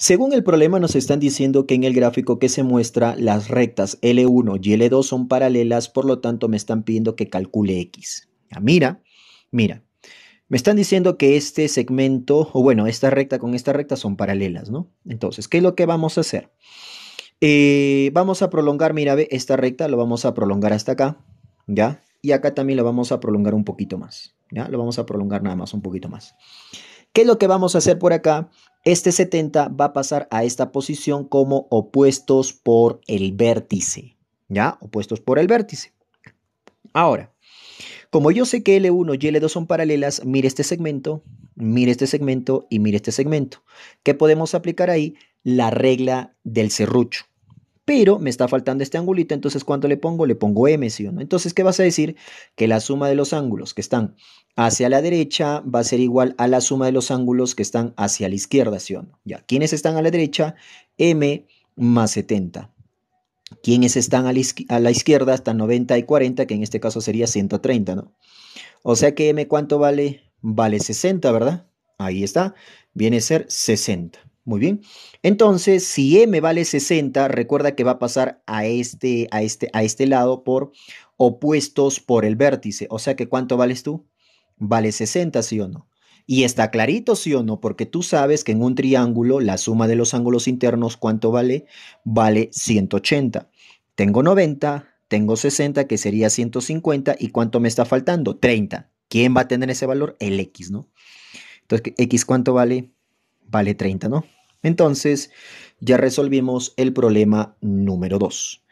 Según el problema nos están diciendo que en el gráfico que se muestra las rectas L1 y L2 son paralelas, por lo tanto me están pidiendo que calcule X. Ah, mira, mira, me están diciendo que este segmento, o bueno, esta recta con esta recta son paralelas, ¿no? Entonces, ¿qué es lo que vamos a hacer? Eh, vamos a prolongar, mira, ve, esta recta lo vamos a prolongar hasta acá, ¿ya? Y acá también lo vamos a prolongar un poquito más, ¿ya? Lo vamos a prolongar nada más, un poquito más. ¿Qué es lo que vamos a hacer por acá? Este 70 va a pasar a esta posición como opuestos por el vértice. ¿Ya? Opuestos por el vértice. Ahora, como yo sé que L1 y L2 son paralelas, mire este segmento, mire este segmento y mire este segmento. ¿Qué podemos aplicar ahí? La regla del serrucho pero me está faltando este angulito, entonces ¿cuánto le pongo? Le pongo m, ¿sí o no? Entonces, ¿qué vas a decir? Que la suma de los ángulos que están hacia la derecha va a ser igual a la suma de los ángulos que están hacia la izquierda, ¿sí o no? Ya, ¿quiénes están a la derecha? m más 70. ¿Quiénes están a la, a la izquierda? Están 90 y 40, que en este caso sería 130, ¿no? O sea que m, ¿cuánto vale? Vale 60, ¿verdad? Ahí está, viene a ser 60. Muy bien. Entonces, si m vale 60, recuerda que va a pasar a este, a este, a este lado por opuestos por el vértice. O sea que ¿cuánto vales tú? Vale 60, sí o no. Y está clarito, sí o no, porque tú sabes que en un triángulo la suma de los ángulos internos, ¿cuánto vale? Vale 180. Tengo 90, tengo 60, que sería 150, ¿y cuánto me está faltando? 30. ¿Quién va a tener ese valor? El X, ¿no? Entonces, ¿X cuánto vale? Vale 30, ¿no? Entonces, ya resolvimos el problema número 2.